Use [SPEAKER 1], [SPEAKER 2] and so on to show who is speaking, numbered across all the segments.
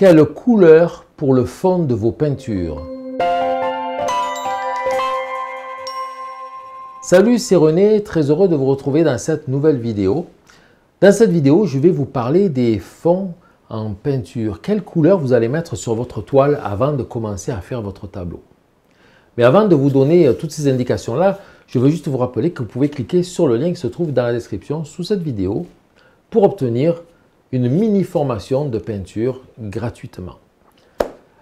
[SPEAKER 1] Quelle couleur pour le fond de vos peintures Salut, c'est René, très heureux de vous retrouver dans cette nouvelle vidéo. Dans cette vidéo, je vais vous parler des fonds en peinture. Quelle couleur vous allez mettre sur votre toile avant de commencer à faire votre tableau Mais avant de vous donner euh, toutes ces indications-là, je veux juste vous rappeler que vous pouvez cliquer sur le lien qui se trouve dans la description sous cette vidéo pour obtenir une mini-formation de peinture gratuitement.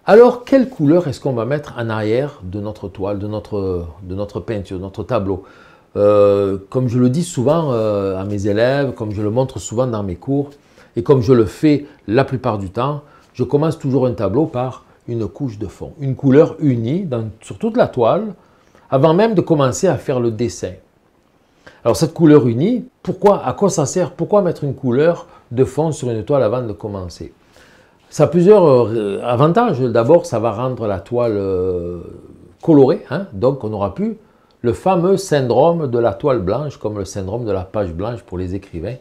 [SPEAKER 1] Alors, quelle couleur est-ce qu'on va mettre en arrière de notre toile, de notre, de notre peinture, de notre tableau euh, Comme je le dis souvent euh, à mes élèves, comme je le montre souvent dans mes cours, et comme je le fais la plupart du temps, je commence toujours un tableau par une couche de fond, une couleur unie sur toute la toile, avant même de commencer à faire le dessin. Alors cette couleur unie, pourquoi À quoi ça sert Pourquoi mettre une couleur de fond sur une toile avant de commencer Ça a plusieurs euh, avantages. D'abord, ça va rendre la toile euh, colorée, hein. donc on aura plus le fameux syndrome de la toile blanche, comme le syndrome de la page blanche pour les écrivains.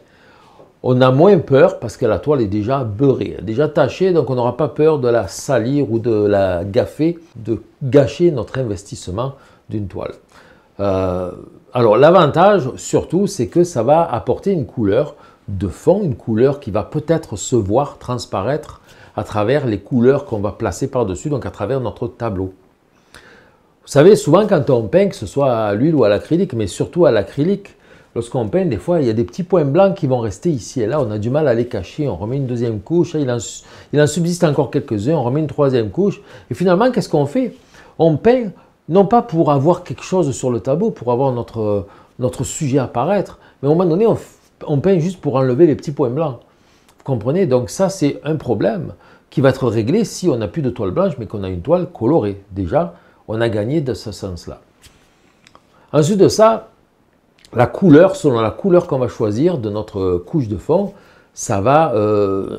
[SPEAKER 1] On a moins peur parce que la toile est déjà beurrée, déjà tachée, donc on n'aura pas peur de la salir ou de la gaffer, de gâcher notre investissement d'une toile. Euh, alors l'avantage surtout, c'est que ça va apporter une couleur de fond, une couleur qui va peut-être se voir transparaître à travers les couleurs qu'on va placer par-dessus, donc à travers notre tableau. Vous savez, souvent quand on peint, que ce soit à l'huile ou à l'acrylique, mais surtout à l'acrylique, lorsqu'on peint, des fois, il y a des petits points blancs qui vont rester ici et là. On a du mal à les cacher. On remet une deuxième couche. Il en, il en subsiste encore quelques-uns. On remet une troisième couche. Et finalement, qu'est-ce qu'on fait On peint non pas pour avoir quelque chose sur le tableau, pour avoir notre, notre sujet à paraître, mais au moment donné, on, peint juste pour enlever les petits points blancs. Vous comprenez Donc ça, c'est un problème qui va être réglé si on n'a plus de toile blanche, mais qu'on a une toile colorée. Déjà, on a gagné de ce sens-là. Ensuite de ça, la couleur, selon la couleur qu'on va choisir de notre couche de fond, ça va, euh,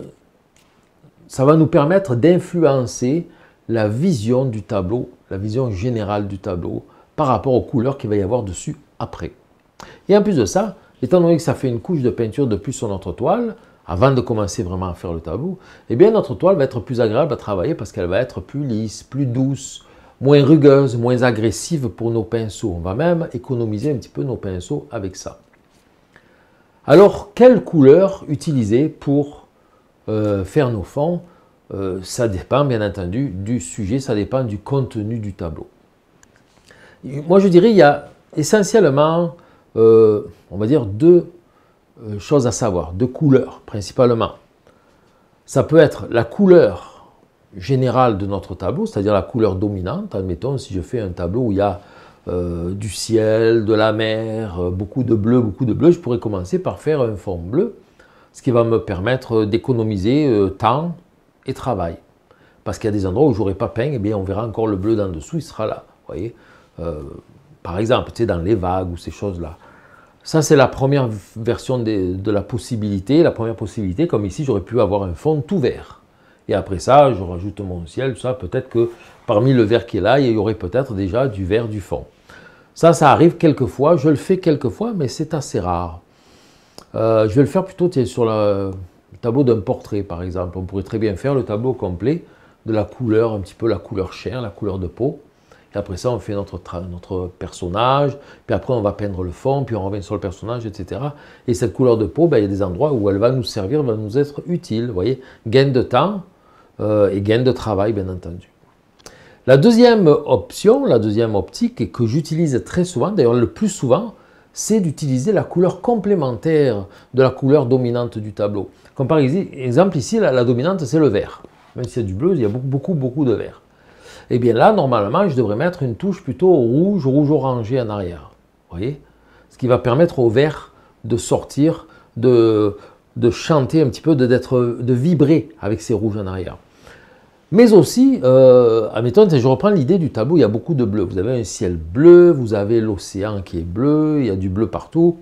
[SPEAKER 1] ça va nous permettre d'influencer la vision du tableau la vision générale du tableau par rapport aux couleurs qu'il va y avoir dessus après. Et en plus de ça, étant donné que ça fait une couche de peinture depuis sur notre toile, avant de commencer vraiment à faire le tableau, eh bien notre toile va être plus agréable à travailler parce qu'elle va être plus lisse, plus douce, moins rugueuse, moins agressive pour nos pinceaux. On va même économiser un petit peu nos pinceaux avec ça. Alors, quelle couleur utiliser pour euh, faire nos fonds euh, ça dépend bien entendu du sujet, ça dépend du contenu du tableau. Moi je dirais il y a essentiellement, euh, on va dire, deux euh, choses à savoir, deux couleurs principalement. Ça peut être la couleur générale de notre tableau, c'est-à-dire la couleur dominante. Admettons, si je fais un tableau où il y a du ciel, de la mer, beaucoup de bleu, beaucoup de bleu, je pourrais commencer par faire un fond bleu, ce qui va me permettre d'économiser euh, temps, et travaille. Parce qu'il y a des endroits où j'aurais pas peint, et eh bien on verra encore le bleu d'en dessous, il sera là. Vous voyez euh, Par exemple, tu sais, dans les vagues ou ces choses-là. Ça, c'est la première version de la possibilité. La première possibilité, comme ici, j'aurais pu avoir un fond tout vert. Et après ça, je rajoute mon ciel, tout ça. Peut-être que parmi le vert qui est là, il y aurait peut-être déjà du vert du fond. Ça, ça arrive quelquefois. Je le fais quelquefois, mais c'est assez rare. Euh, je vais le faire plutôt sur la, le tableau d'un portrait, par exemple. On pourrait très bien faire le tableau complet de la couleur, un petit peu la couleur chair, la couleur de peau. Et après ça, on fait notre, personnage, puis après on va peindre le fond, puis on revient sur le personnage, etc. Et cette couleur de peau, ben, il y a des endroits où elle va nous servir, va nous être utile, vous voyez. Gain de temps euh, et gain de travail, bien entendu. La deuxième option, la deuxième optique, et que j'utilise très souvent, d'ailleurs le plus souvent, c'est d'utiliser la couleur complémentaire de la couleur dominante du tableau par exemple ici, la, dominante, c'est le vert. Même s'il y a du bleu, il y a beaucoup, beaucoup, beaucoup de vert. Et eh bien là, normalement, je devrais mettre une touche plutôt rouge, rouge-orangé en arrière. Vous voyez Ce qui va permettre au vert de sortir, de, chanter un petit peu, de, de vibrer avec ces rouges en arrière. Mais aussi, euh, admettons, je reprends l'idée du tableau, il y a beaucoup de bleu. Vous avez un ciel bleu, vous avez l'océan qui est bleu, il y a du bleu partout.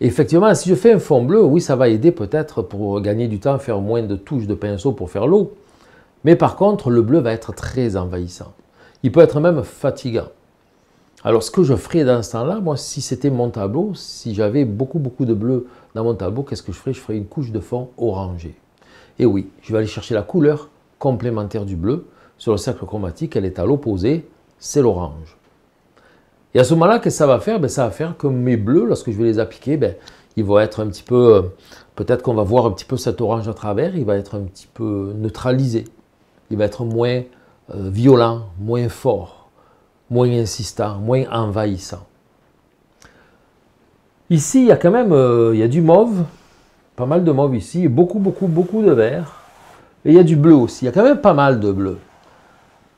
[SPEAKER 1] Effectivement, si je fais un fond bleu, oui, ça va aider peut-être pour gagner du temps, faire moins de touches de pinceau pour faire l'eau. Mais par contre, le bleu va être très envahissant. Il peut être même fatigant. Alors ce que je ferais dans ce temps-là, moi, si c'était mon tableau, si j'avais beaucoup, beaucoup de bleu dans mon tableau, qu'est-ce que je ferais Je ferais une couche de fond orangé. Et oui, je vais aller chercher la couleur complémentaire du bleu. Sur le cercle chromatique, elle est à l'opposé, c'est l'orange. Et à ce moment-là, qu'est-ce que ça va faire ben, Ça va faire que mes bleus, lorsque je vais les appliquer, ben, ils vont être un petit peu... Euh, peut-être qu'on va voir un petit peu cet orange à travers, il va être un petit peu neutralisé. Il va être moins euh, violent, moins fort, moins insistant, moins envahissant. Ici, il y a quand même euh, il y a du mauve, pas mal de mauve ici, beaucoup, beaucoup, beaucoup de vert. Et il y a du bleu aussi, il y a quand même pas mal de bleu.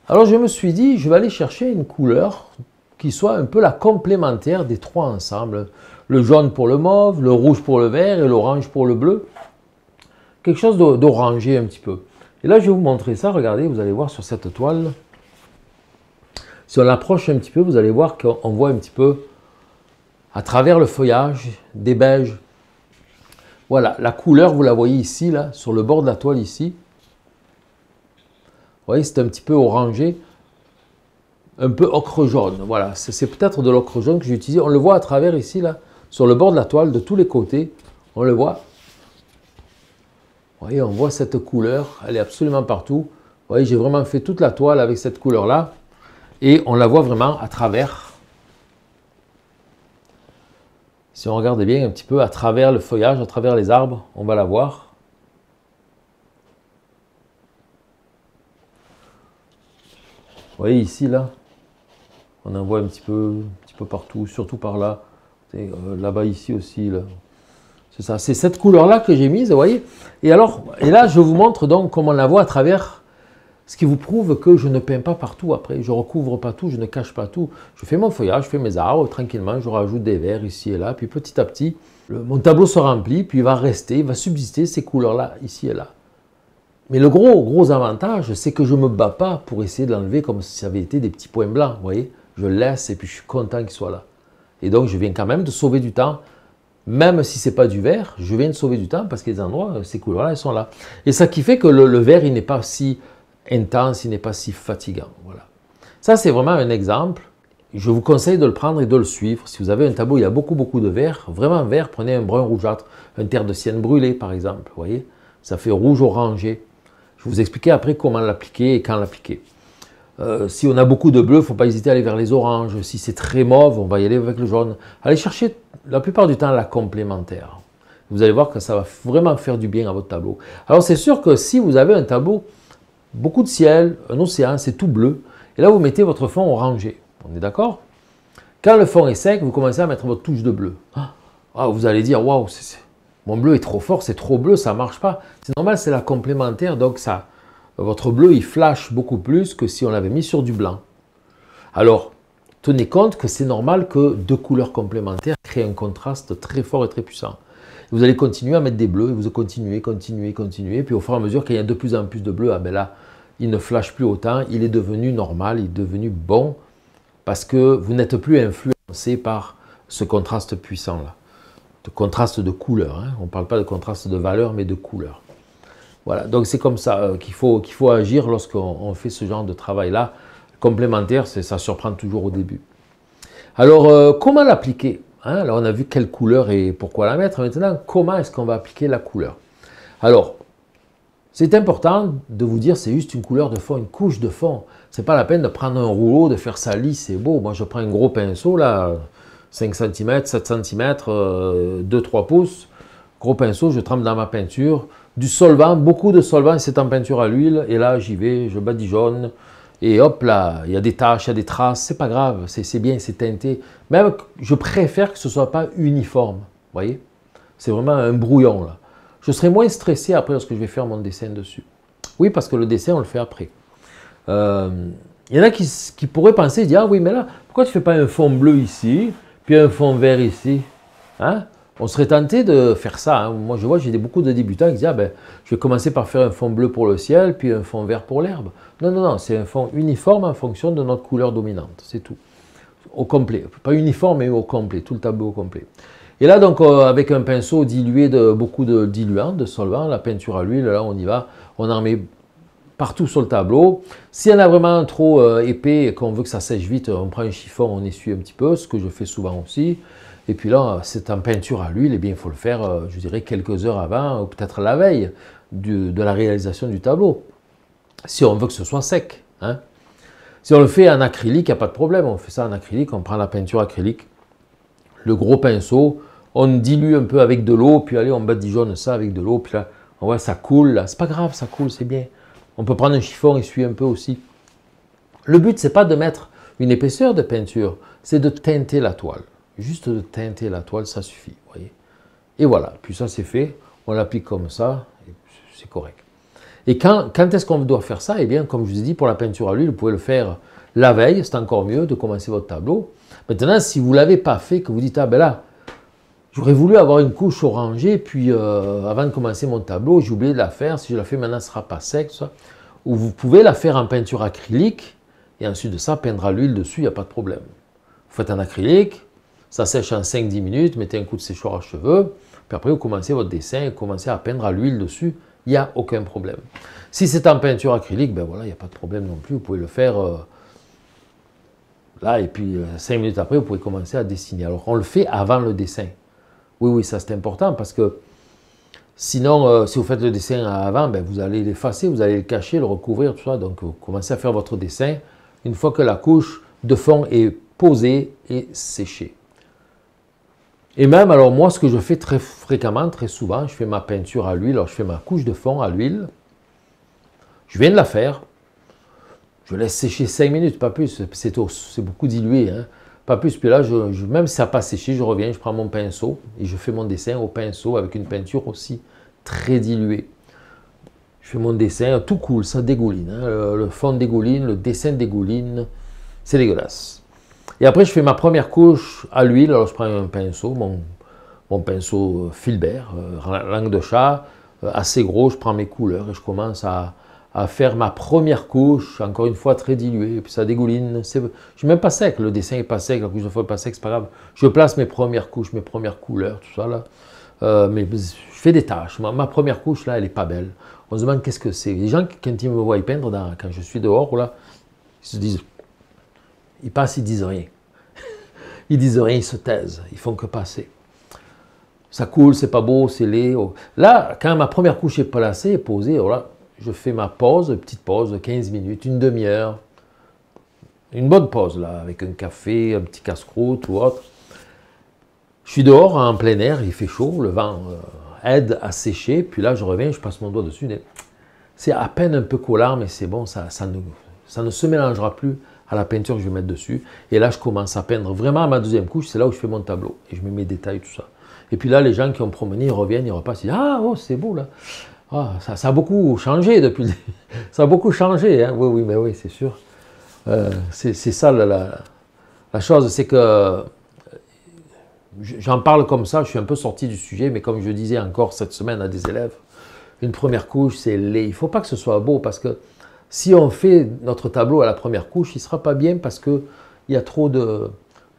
[SPEAKER 1] Alors je me suis dit, je vais aller chercher une couleur qui soit un peu la complémentaire des trois ensembles. Le jaune pour le mauve, le rouge pour le vert et l'orange pour le bleu. Quelque chose d'orangé un petit peu. Et là, je vais vous montrer ça. Regardez, vous allez voir sur cette toile. Si on l'approche un petit peu, vous allez voir qu'on voit un petit peu à travers le feuillage des beiges. Voilà, la couleur, vous la voyez ici, là, sur le bord de la toile ici. Vous voyez, c'est un petit peu orangé un peu ocre jaune. Voilà, c'est peut-être de l'ocre jaune que j'ai utilisé. On le voit à travers ici, là, sur le bord de la toile, de tous les côtés. On le voit. Vous voyez, on voit cette couleur, elle est absolument partout. Vous voyez, j'ai vraiment fait toute la toile avec cette couleur-là. Et on la voit vraiment à travers. Si on regarde bien un petit peu à travers le feuillage, à travers les arbres, on va la voir. Vous voyez ici, là, on en voit un petit peu, un petit peu partout, surtout par là. Euh, là-bas, ici aussi. C'est ça. C'est cette couleur-là que j'ai mise, vous voyez. Et alors, et là, je vous montre donc comment on la voit à travers. Ce qui vous prouve que je ne peins pas partout après. Je recouvre pas tout, je ne cache pas tout. Je fais mon feuillage, je fais mes arbres tranquillement, je rajoute des verres ici et là. Puis petit à petit, mon tableau se remplit, puis il va rester, il va subsister ces couleurs-là ici et là. Mais le gros, gros avantage, c'est que je ne me bats pas pour essayer de l'enlever comme si ça avait été des petits points blancs, vous voyez je laisse et puis je suis content qu'il soit là. Et donc je viens quand même de sauver du temps, même si c'est pas du verre, je viens de sauver du temps parce que les endroits, euh, ces couleurs-là, elles sont là. Et ça qui fait que le, vert, verre, il n'est pas si intense, il n'est pas si fatigant. Voilà. Ça, c'est vraiment un exemple. Je vous conseille de le prendre et de le suivre. Si vous avez un tableau, il y a beaucoup, beaucoup de verre. Vraiment vert, prenez un brun rougeâtre, un terre de sienne brûlée, par exemple. Vous voyez, ça fait rouge orangé. Je vous expliquer après comment l'appliquer et quand l'appliquer. Euh, si on a beaucoup de bleu, il faut pas hésiter à aller vers les oranges. Si c'est très mauve, on va y aller avec le jaune. Allez chercher la plupart du temps la complémentaire. Vous allez voir que ça va vraiment faire du bien à votre tableau. Alors c'est sûr que si vous avez un tableau, beaucoup de ciel, un océan, c'est tout bleu, et là vous mettez votre fond orangé. On est d'accord Quand le fond est sec, vous commencez à mettre votre touche de bleu. Ah, vous allez dire, waouh, mon bleu est trop fort, c'est trop bleu, ça marche pas. C'est normal, c'est la complémentaire, donc ça, votre bleu, il flash beaucoup plus que si on l'avait mis sur du blanc. Alors, tenez compte que c'est normal que deux couleurs complémentaires créent un contraste très fort et très puissant. Vous allez continuer à mettre des bleus et vous continuez, continuez, continuez. Puis au fur et à mesure qu'il y a de plus en plus de bleus, ah ben là, il ne flash plus autant, il est devenu normal, il est devenu bon parce que vous n'êtes plus influencé par ce contraste puissant-là. De contraste de couleur, hein. on ne parle pas de contraste de valeur, mais de couleur. Voilà, donc c'est comme ça euh, qu'il faut, qu'il faut agir lorsqu'on fait ce genre de travail-là. Complémentaire, ça surprend toujours au début. Alors, euh, comment l'appliquer hein? on a vu quelle couleur et pourquoi la mettre. Maintenant, comment est-ce qu'on va appliquer la couleur Alors, c'est important de vous dire, c'est juste une couleur de fond, une couche de fond. C'est pas la peine de prendre un rouleau, de faire ça lisse C'est beau. Moi, je prends un gros pinceau, là, 5 cm, 7 cm, 2-3 pouces. Gros pinceau, je trempe dans ma peinture du solvant, beaucoup de solvant, c'est en peinture à l'huile, et là j'y vais, je badigeonne, et hop là, il y a des taches, il y a des traces, c'est pas grave, c'est bien, c'est teinté. Même, je préfère que ce soit pas uniforme, vous voyez C'est vraiment un brouillon là. Je serai moins stressé après lorsque je vais faire mon dessin dessus. Oui, parce que le dessin, on le fait après. Il euh, y en a qui, qui pourraient penser, dire, ah oui, mais là, pourquoi tu fais pas un fond bleu ici, puis un fond vert ici hein on serait tenté de faire ça. Hein. Moi, je vois, j'ai beaucoup de débutants qui disent ah, ben, je vais commencer par faire un fond bleu pour le ciel, puis un fond vert pour l'herbe. Non, non, non, c'est un fond uniforme en fonction de notre couleur dominante, c'est tout. Au complet. Pas uniforme, mais au complet, tout le tableau au complet. Et là, donc, euh, avec un pinceau dilué de beaucoup de diluants, de solvants, la peinture à l'huile, là, on y va, on en met partout sur le tableau. Si on a vraiment trop euh, épais et qu'on veut que ça sèche vite, on prend un chiffon, on essuie un petit peu, ce que je fais souvent aussi. Et puis là, c'est en peinture à l'huile, et bien il faut le faire, euh, je dirais, quelques heures avant, ou peut-être la veille de la réalisation du tableau, si on veut que ce soit sec. Hein. Si on le fait en acrylique, il n'y a pas de problème, on fait ça en acrylique, on prend la peinture acrylique, le gros pinceau, on dilue un peu avec de l'eau, puis allez, on badigeonne ça avec de l'eau, puis là, on voit ça coule, c'est pas grave, ça coule, c'est bien. On peut prendre un chiffon, essuyer un peu aussi. Le but, c'est pas de mettre une épaisseur de peinture, c'est de teinter la toile. Juste de teinter la toile, ça suffit. Voyez et voilà, puis ça c'est fait, on l'applique comme ça, c'est correct. Et quand, est-ce qu'on doit faire ça Eh bien, comme je vous ai dit, pour la peinture à l'huile, vous pouvez le faire la veille, c'est encore mieux de commencer votre tableau. Maintenant, si vous ne l'avez pas fait, que vous dites, ah ben là, j'aurais voulu avoir une couche orangée, puis euh, avant de commencer mon tableau, j'ai oublié de la faire, si je la fais maintenant, ce ne sera pas sec, Ou vous pouvez la faire en peinture acrylique, et ensuite de ça, peindre à l'huile dessus, il n'y a pas de problème. Vous faites en acrylique, ça sèche en 5-10 minutes, mettez un coup de séchoir à cheveux, puis après vous commencez votre dessin et commencez à peindre à l'huile dessus, il n'y a aucun problème. Si c'est en peinture acrylique, ben voilà, il n'y a pas de problème non plus, vous pouvez le faire euh, là, et puis 5 euh, minutes après, vous pouvez commencer à dessiner. Alors on le fait avant le dessin. Oui, oui, ça c'est important parce que sinon, euh, si vous faites le dessin avant, ben, vous allez l'effacer, vous allez le cacher, le recouvrir, tout ça. Donc vous commencez à faire votre dessin une fois que la couche de fond est posée et séchée. Et même, alors moi, ce que je fais très fréquemment, très souvent, je fais ma peinture à l'huile, alors je fais ma couche de fond à l'huile. Je viens de la faire. Je laisse sécher 5 minutes, pas plus, c'est beaucoup dilué. Hein. Pas plus, puis là, je, même si ça n'a pas séché, je reviens, je prends mon pinceau et je fais mon dessin au pinceau avec une peinture aussi très diluée. Je fais mon dessin, tout cool, ça dégouline. Hein. le fond dégouline, le dessin dégouline, c'est dégueulasse. Et après, je fais ma première couche à l'huile. Alors, je prends un pinceau, mon, mon pinceau euh, Filbert, euh, langue de chat, euh, assez gros. Je prends mes couleurs et je commence à, faire ma première couche, encore une fois très diluée. Et puis ça dégouline. Je ne suis même pas sec. Le dessin n'est pas sec, la couche de feuille n'est pas sec, c'est pas grave. Je place mes premières couches, mes premières couleurs, tout ça là. mais je fais des tâches. Ma, première couche, là, elle n'est pas belle. On se demande qu'est-ce que c'est. Les gens, quand ils me voient peindre quand je suis dehors, là, ils se disent ils passent, ils disent rien. Ils disent rien, ils se taisent, ils font que passer. Ça coule, c'est pas beau, c'est laid. Oh. Là, quand ma première couche est placée, et posée, voilà, oh je fais ma pause, petite pause de 15 minutes, une demi-heure. Une bonne pause, là, avec un café, un petit casse-croûte ou autre. Je suis dehors, hein, en plein air, il fait chaud, le vent euh, aide à sécher, puis là, je reviens, je passe mon doigt dessus. C'est à peine un peu collant, mais c'est bon, ça, ça, ne, ça ne se mélangera plus à la peinture que je vais mettre dessus. Et là, je commence à peindre vraiment ma deuxième couche, c'est là où je fais mon tableau. Et je mets mes détails, tout ça. Et puis là, les gens qui ont promené, ils reviennent, ils repassent, ils disent Ah, oh, c'est beau là. Ah, ça, a beaucoup changé depuis. ça a beaucoup changé. Hein. Oui, oui, mais oui, c'est sûr. Euh, c'est ça la, chose, c'est que j'en parle comme ça, je suis un peu sorti du sujet, mais comme je disais encore cette semaine à des élèves, une première couche, c'est laid. Il ne faut pas que ce soit beau parce que si on fait notre tableau à la première couche, il ne sera pas bien parce qu'il y a trop de...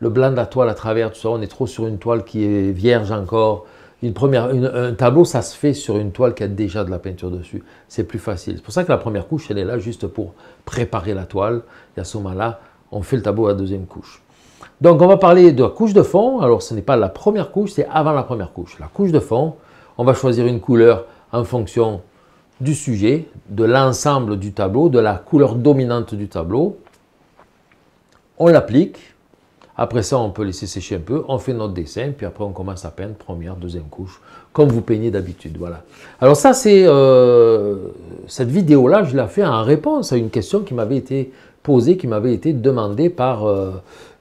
[SPEAKER 1] le blanc de la toile à travers, ça, on est trop sur une toile qui est vierge encore. Une première, un tableau, ça se fait sur une toile qui a déjà de la peinture dessus. C'est plus facile. C'est pour ça que la première couche, elle est là juste pour préparer la toile. Et à ce moment-là, on fait le tableau à la deuxième couche. Donc, on va parler de la couche de fond. Alors, ce n'est pas la première couche, c'est avant la première couche. La couche de fond, on va choisir une couleur en fonction du sujet, de l'ensemble du tableau, de la couleur dominante du tableau. On l'applique. Après ça, on peut laisser sécher un peu. On fait notre dessin, puis après, on commence à peindre première, deuxième couche, comme vous peignez d'habitude. Voilà. Alors ça, c'est euh, cette vidéo-là, je l'ai fait en réponse à une question qui m'avait été posée, qui m'avait été demandée par euh,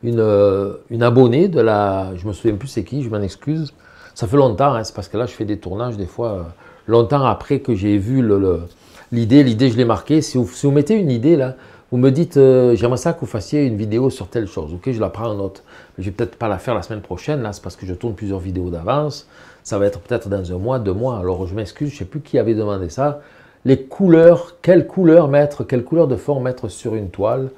[SPEAKER 1] euh, une, abonnée de la... Je me souviens plus c'est qui, je m'en excuse. Ça fait longtemps, hein, c'est parce que là, je fais des tournages des fois longtemps après que j'ai vu l'idée. Le, l'idée, je l'ai marquée. Si vous, mettez une idée là, vous me dites euh, j'aimerais ça que vous fassiez une vidéo sur telle chose. Ok, je la prends en note. Mais je vais peut-être pas la faire la semaine prochaine là, c'est parce que je tourne plusieurs vidéos d'avance. Ça va être peut-être dans un mois, deux mois. Alors je m'excuse, je sais plus qui avait demandé ça. Les couleurs, quelle couleur mettre, quelle couleur de fond mettre sur une toile.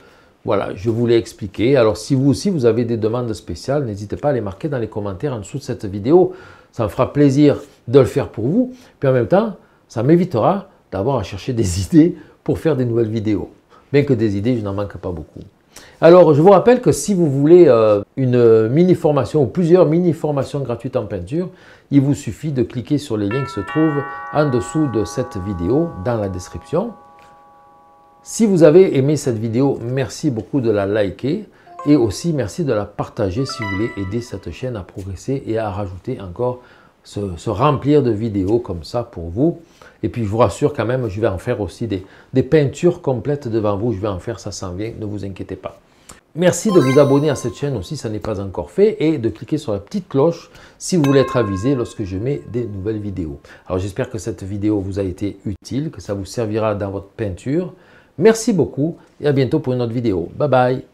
[SPEAKER 1] Voilà, je vous l'ai expliqué. Alors si vous aussi vous avez des demandes spéciales, n'hésitez pas à les marquer dans les commentaires en dessous de cette vidéo. Ça me fera plaisir de le faire pour vous. Puis en même temps, ça m'évitera d'avoir à chercher des idées pour faire des nouvelles vidéos. Bien que des idées, je n'en manque pas beaucoup. Alors, je vous rappelle que si vous voulez euh, une mini-formation ou plusieurs mini-formations gratuites en peinture, il vous suffit de cliquer sur les liens qui se trouvent en dessous de cette vidéo dans la description si vous avez aimé cette vidéo, merci beaucoup de la liker et aussi merci de la partager si vous voulez aider cette chaîne à progresser et à rajouter encore, se, remplir de vidéos comme ça pour vous. Et puis je vous rassure quand même, je vais en faire aussi des, des peintures complètes devant vous, je vais en faire, ça s'en vient, ne vous inquiétez pas. Merci de vous abonner à cette chaîne aussi, ça n'est pas encore fait, et de cliquer sur la petite cloche si vous voulez être avisé lorsque je mets des nouvelles vidéos. Alors j'espère que cette vidéo vous a été utile, que ça vous servira dans votre peinture, Merci beaucoup et à bientôt pour une autre vidéo. Bye bye